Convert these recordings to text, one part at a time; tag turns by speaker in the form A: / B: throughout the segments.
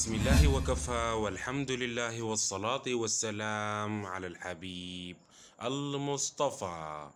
A: بسم الله وكفى والحمد لله والصلاة والسلام على الحبيب المصطفى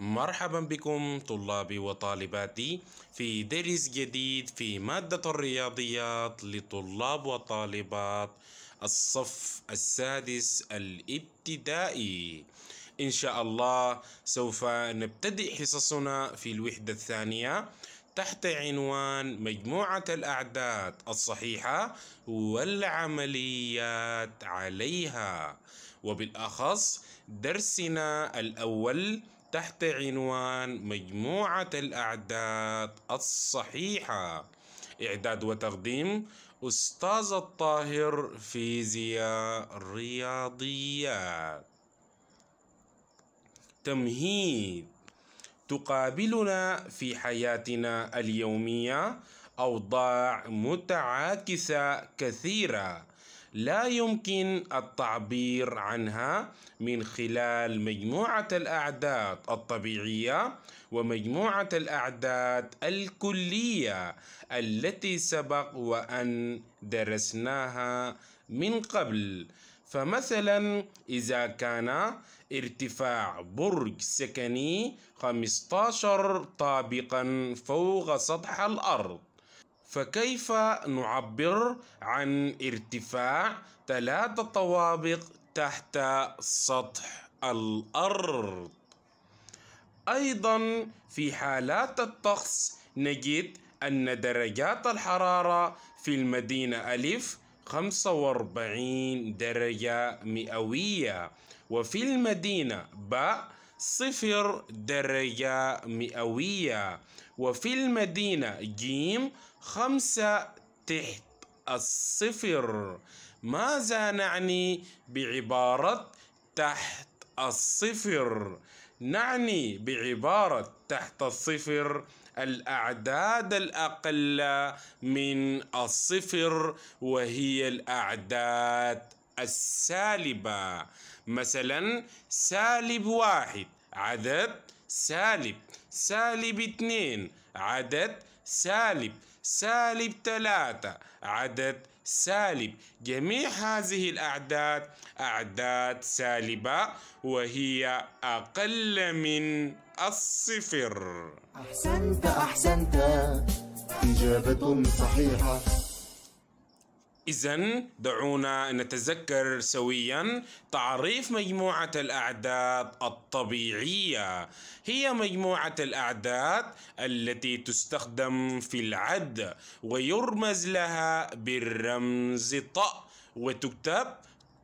A: مرحبا بكم طلابي وطالباتي في درس جديد في مادة الرياضيات لطلاب وطالبات الصف السادس الابتدائي إن شاء الله سوف نبتدئ حصصنا في الوحدة الثانية تحت عنوان مجموعة الأعداد الصحيحة والعمليات عليها وبالأخص درسنا الأول تحت عنوان مجموعة الأعداد الصحيحة إعداد وتقديم أستاذ الطاهر فيزياء رياضيات تمهيد تقابلنا في حياتنا اليومية أوضاع متعاكسة كثيرة لا يمكن التعبير عنها من خلال مجموعة الأعداد الطبيعية ومجموعة الأعداد الكلية التي سبق وأن درسناها من قبل فمثلا إذا كان ارتفاع برج سكني 15 طابقا فوق سطح الأرض فكيف نعبر عن ارتفاع ثلاثة طوابق تحت سطح الأرض أيضا في حالات الطقس نجد أن درجات الحرارة في المدينة ألف 45 درجة مئوية وفي المدينة ب صفر درجة مئوية وفي المدينة جيم خمسة تحت الصفر ماذا نعني بعبارة تحت الصفر نعني بعبارة تحت الصفر الأعداد الأقل من الصفر وهي الأعداد السالبة مثلا سالب واحد عدد سالب سالب اثنين عدد سالب سالب ثلاثة عدد سالب جميع هذه الأعداد أعداد سالبة وهي أقل من الصفر أحسنت أحسنت إجابة صحيحة إذا دعونا نتذكر سويا تعريف مجموعة الأعداد الطبيعية هي مجموعة الأعداد التي تستخدم في العد ويرمز لها بالرمز ط وتكتب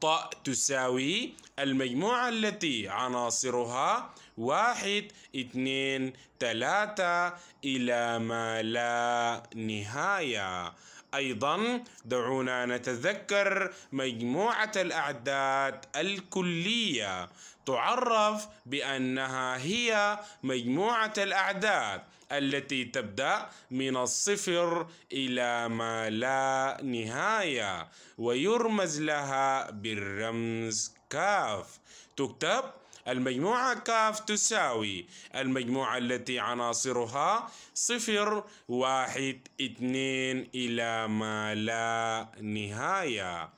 A: ط تساوي المجموعة التي عناصرها واحد اثنين ثلاثة إلى ما لا نهاية أيضا دعونا نتذكر مجموعة الأعداد الكلية تعرف بأنها هي مجموعة الأعداد التي تبدأ من الصفر إلى ما لا نهاية ويرمز لها بالرمز كاف تكتب المجموعة كاف تساوي المجموعة التي عناصرها صفر واحد اثنين إلى ما لا نهاية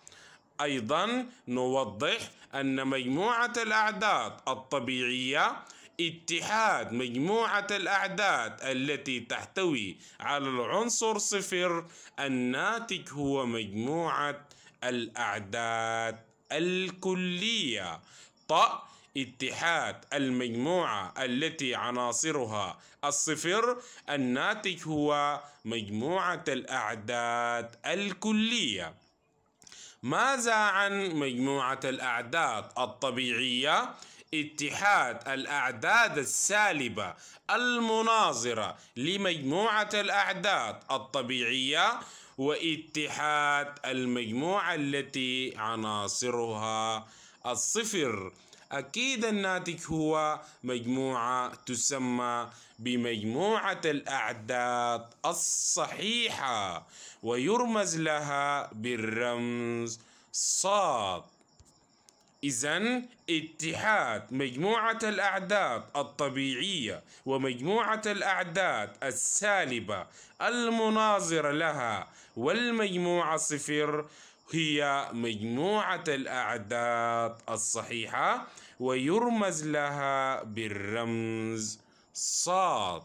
A: أيضا نوضح أن مجموعة الأعداد الطبيعية اتحاد مجموعة الأعداد التي تحتوي على العنصر صفر الناتج هو مجموعة الأعداد الكلية ط اتحاد المجموعة التي عناصرها الصفر الناتج هو مجموعة الأعداد الكلية ماذا عن مجموعة الأعداد الطبيعية؟ اتحاد الأعداد السالبة المناظرة لمجموعة الأعداد الطبيعية واتحاد المجموعة التي عناصرها الصفر أكيد الناتج هو مجموعة تسمى بمجموعة الأعداد الصحيحة ويرمز لها بالرمز صاد إذن اتحاد مجموعة الأعداد الطبيعية ومجموعة الأعداد السالبة المناظرة لها والمجموعة صفر هي مجموعة الأعداد الصحيحة ويرمز لها بالرمز صاد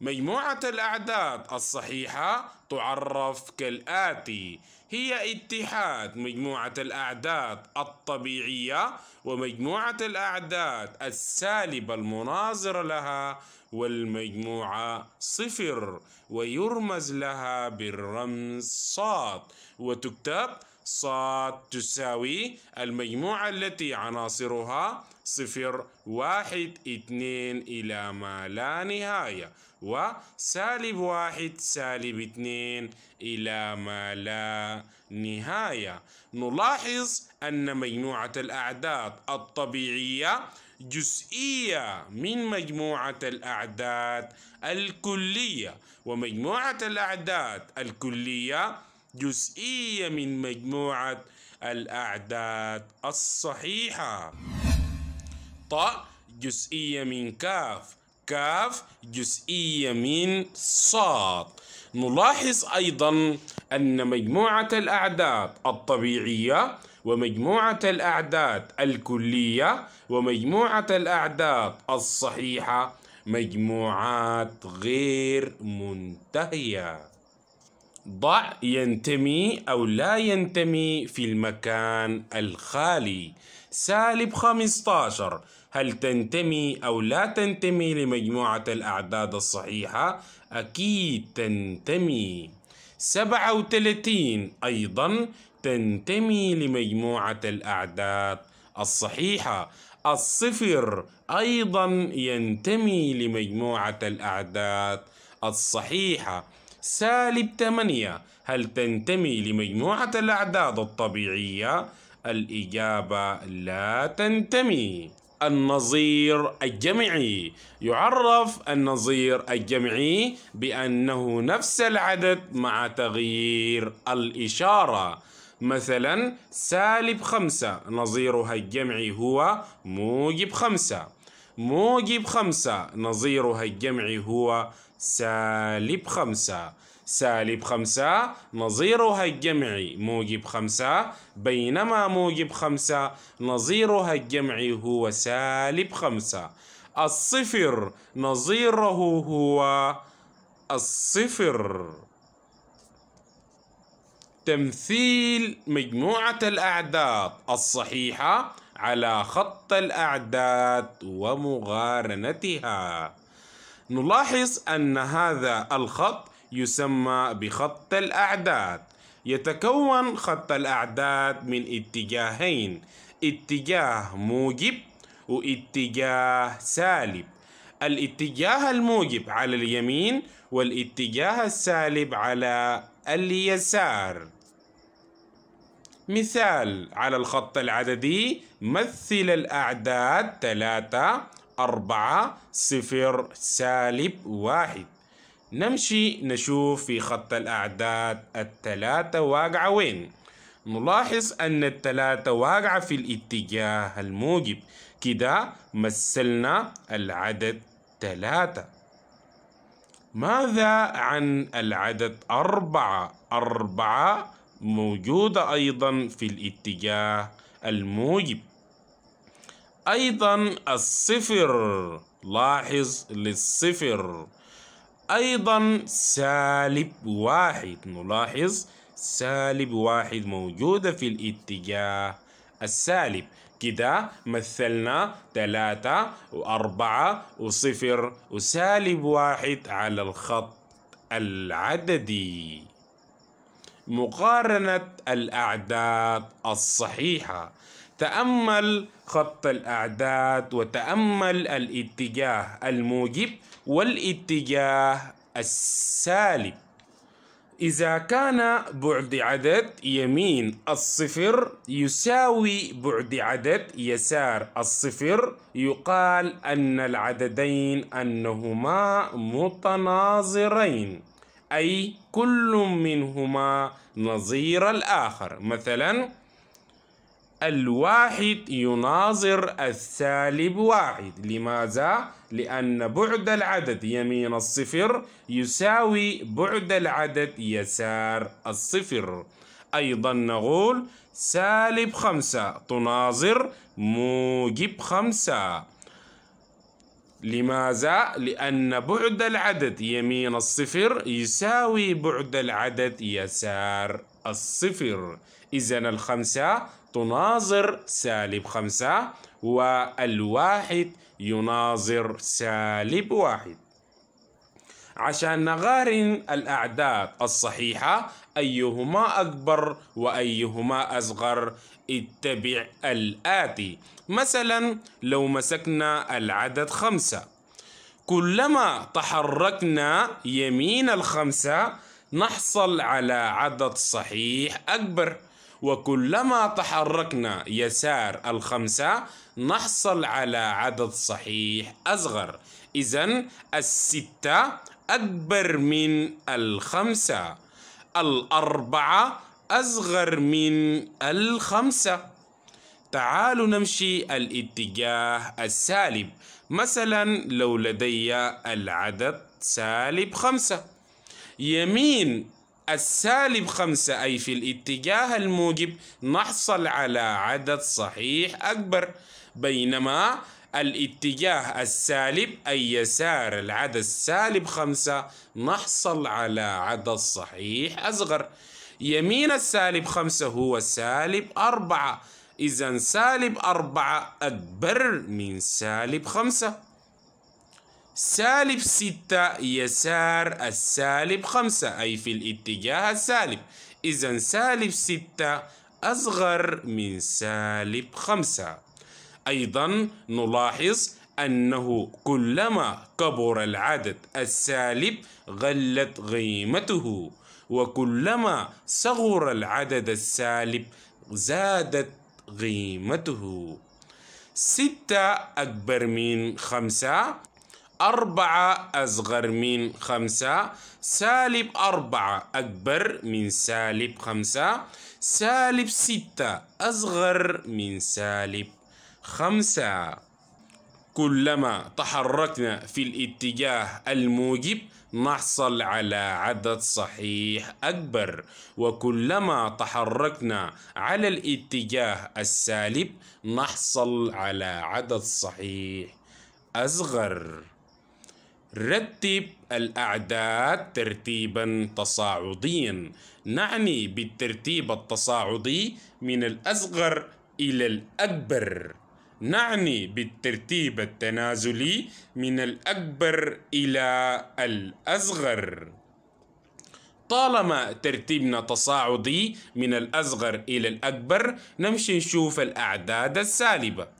A: مجموعة الأعداد الصحيحة تعرف كالآتي هي اتحاد مجموعة الأعداد الطبيعية ومجموعة الأعداد السالبة المناظرة لها والمجموعة صفر ويرمز لها بالرمز صاد وتكتب صاد تساوي المجموعة التي عناصرها صفر واحد اثنين إلى ما لا نهاية وسالب واحد سالب اثنين إلى ما لا نهاية نلاحظ أن مجموعة الأعداد الطبيعية جزئية من مجموعة الأعداد الكلية ومجموعة الأعداد الكلية جزئية من مجموعة الأعداد الصحيحة ط جزئية من كاف كاف جزئية من صاد نلاحظ أيضا أن مجموعة الأعداد الطبيعية ومجموعة الأعداد الكلية ومجموعة الأعداد الصحيحة مجموعات غير منتهية ضع ينتمي أو لا ينتمي في المكان الخالي سالب 15 هل تنتمي أو لا تنتمي لمجموعة الأعداد الصحيحة؟ أكيد تنتمي 37 أيضا تنتمي لمجموعة الأعداد الصحيحة الصفر أيضا ينتمي لمجموعة الأعداد الصحيحة سالب 8 هل تنتمي لمجموعة الأعداد الطبيعية؟ الإجابة لا تنتمي النظير الجمعي يعرف النظير الجمعي بأنه نفس العدد مع تغيير الإشارة مثلا سالب خمسة نظيرها الجمعي هو موجب خمسة موجب خمسة نظيرها الجمعي هو سالب خمسة سالب خمسة نظيرها الجمعي موجب خمسة بينما موجب خمسة نظيرها الجمعي هو سالب خمسة الصفر نظيره هو الصفر تمثيل مجموعة الأعداد الصحيحة على خط الأعداد ومقارنتها نلاحظ أن هذا الخط يسمى بخط الأعداد يتكون خط الأعداد من اتجاهين اتجاه موجب واتجاه سالب الاتجاه الموجب على اليمين والاتجاه السالب على اليسار مثال على الخط العددي مثل الأعداد ثلاثة أربعة صفر سالب واحد نمشي نشوف في خط الأعداد الثلاثة واقعة وين نلاحظ أن الثلاثة واقعة في الاتجاه الموجب كده مثلنا العدد ثلاثة ماذا عن العدد أربعة أربعة موجودة أيضا في الاتجاه الموجب أيضا الصفر لاحظ للصفر أيضا سالب واحد نلاحظ سالب واحد موجودة في الاتجاه السالب كده مثلنا ثلاثة وأربعة وصفر وسالب واحد على الخط العددي مقارنة الأعداد الصحيحة تأمل خط الأعداد وتأمل الاتجاه الموجب والاتجاه السالب إذا كان بعد عدد يمين الصفر يساوي بعد عدد يسار الصفر يقال أن العددين أنهما متناظرين أي كل منهما نظير الآخر مثلاً الواحد يناظر السالب واحد لماذا؟ لأن بعد العدد يمين الصفر يساوي بعد العدد يسار الصفر أيضا نقول سالب خمسة تناظر موجب خمسة لماذا؟ لأن بعد العدد يمين الصفر يساوي بعد العدد يسار الصفر إذا الخمسة تناظر سالب خمسة والواحد يناظر سالب واحد عشان نقارن الأعداد الصحيحة أيهما أكبر وأيهما أصغر اتبع الآتي مثلا لو مسكنا العدد خمسة كلما تحركنا يمين الخمسة نحصل على عدد صحيح أكبر وكلما تحركنا يسار الخمسة نحصل على عدد صحيح أصغر إذا الستة أكبر من الخمسة الأربعة أصغر من الخمسة تعالوا نمشي الاتجاه السالب مثلا لو لدي العدد سالب خمسة يمين السالب خمسة أي في الاتجاه الموجب نحصل على عدد صحيح أكبر بينما الاتجاه السالب أي يسار العدد سالب خمسة نحصل على عدد صحيح أصغر يمين السالب خمسة هو سالب أربعة إذا سالب أربعة أكبر من سالب خمسة سالب ستة يسار السالب خمسة أي في الاتجاه السالب إذا سالب ستة أصغر من سالب خمسة أيضا نلاحظ أنه كلما كبر العدد السالب غلت قيمته وكلما صغر العدد السالب زادت قيمته ستة أكبر من خمسة أربعة أصغر من خمسة سالب أربعة أكبر من سالب خمسة سالب ستة أصغر من سالب خمسة كلما تحركنا في الاتجاه الموجب نحصل على عدد صحيح أكبر وكلما تحركنا على الاتجاه السالب نحصل على عدد صحيح أصغر رتب الأعداد ترتيبا تصاعديا نعني بالترتيب التصاعدي من الأصغر إلى الأكبر نعني بالترتيب التنازلي من الأكبر إلى الأصغر طالما ترتيبنا تصاعدي من الأصغر إلى الأكبر نمشي نشوف الأعداد السالبة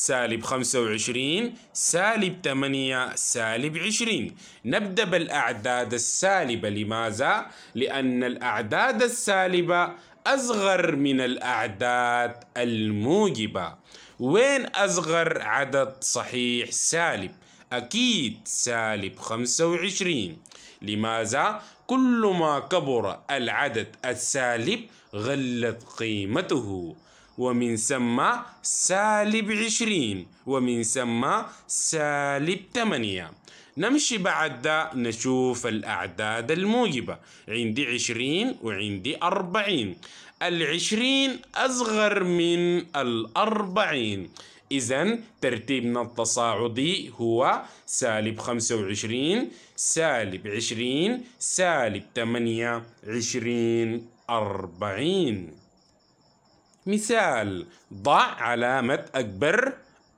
A: سالب 25 سالب 8 سالب 20 نبدأ بالأعداد السالبة لماذا؟ لأن الأعداد السالبة أصغر من الأعداد الموجبة وين أصغر عدد صحيح سالب؟ أكيد سالب 25 لماذا؟ كلما كبر العدد السالب غلت قيمته ومن ثم سالب عشرين ومن ثم سالب ثمانية نمشي بعد ده نشوف الأعداد الموجبة عندي عشرين وعندي أربعين العشرين أصغر من الأربعين إذا ترتيبنا التصاعدي هو سالب خمسة وعشرين سالب عشرين سالب ثمانية عشرين أربعين مثال ضع علامة أكبر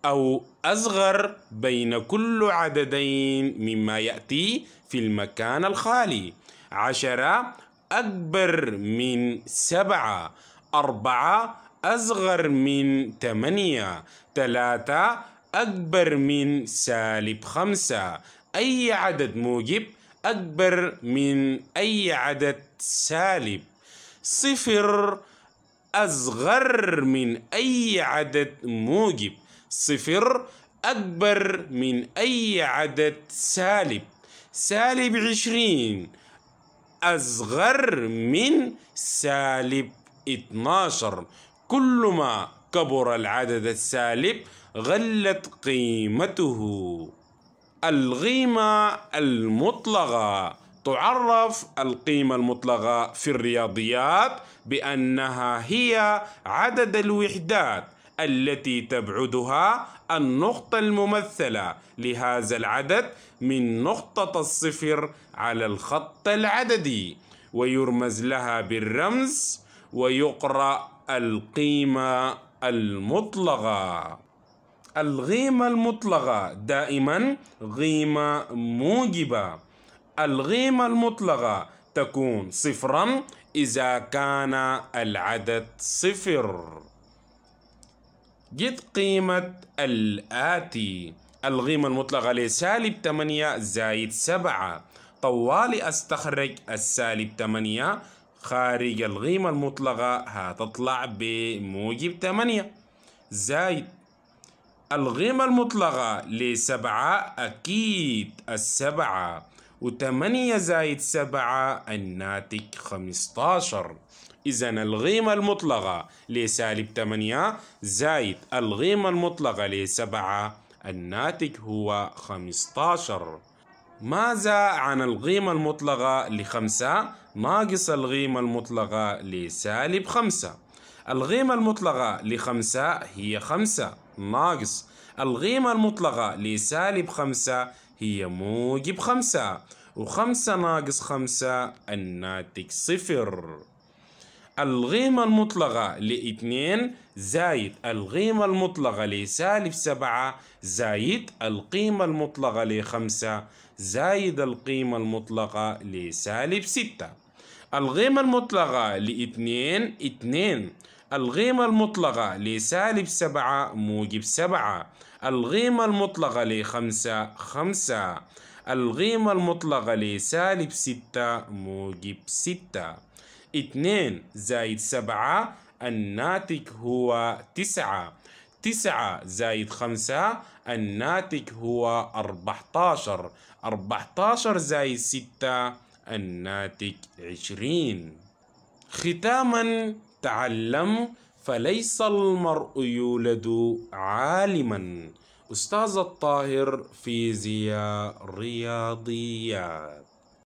A: أو أصغر بين كل عددين مما يأتي في المكان الخالي عشرة أكبر من سبعة أربعة أصغر من ثمانية ثلاثة أكبر من سالب خمسة أي عدد موجب أكبر من أي عدد سالب صفر أصغر من أي عدد موجب صفر أكبر من أي عدد سالب سالب عشرين أصغر من سالب اتناشر كلما كبر العدد السالب غلت قيمته القيمة المطلقة تعرف القيمة المطلقة في الرياضيات بأنها هي عدد الوحدات التي تبعدها النقطة الممثلة لهذا العدد من نقطة الصفر على الخط العددي ويرمز لها بالرمز ويقرأ القيمة المطلقة الغيمة المطلقة دائما غيمة موجبة الغيمة المطلقة تكون صفرا إذا كان العدد صفر جد قيمة الآتي الغيمة المطلقة لسالب 8 زائد 7 طوالي أستخرج السالب 8 خارج الغيمة المطلقة هتطلع بموجب 8 زائد الغيمة المطلقة لسبعة أكيد السبعة و8 زائد 7 الناتج 15 إذا الغيمة المطلقة لسالب 8 زائد الغيمة المطلقة لسبعة الناتج هو 15 ماذا عن الغيمة المطلقة لخمسة ناقص الغيمة المطلقة لسالب خمسة الغيمة المطلقة لخمسة هي خمسة ناقص الغيمة المطلقة لسالب خمسة هي موجب خمسة وخمسة ناقص خمسة الناتج صفر القيمة المطلقة لاثنين زايد القيمة المطلقة لسالب سبعة زايد القيمة المطلقة لخمسة زايد القيمة المطلقة لسالب ستة القيمة المطلقة لاثنين اتنين القيمة المطلقة لسالب سبعة موجب سبعة القيمة المطلقة لخمسة خمسة القيمة المطلقة لسالب ستة موجب ستة اتنين زائد سبعة الناتج هو تسعة تسعة زائد خمسة الناتج هو أربعتاشر أربعتاشر زائد ستة الناتج عشرين ختاما تعلم فليس المرء يولد عالما أستاذ الطاهر فيزياء رياضيات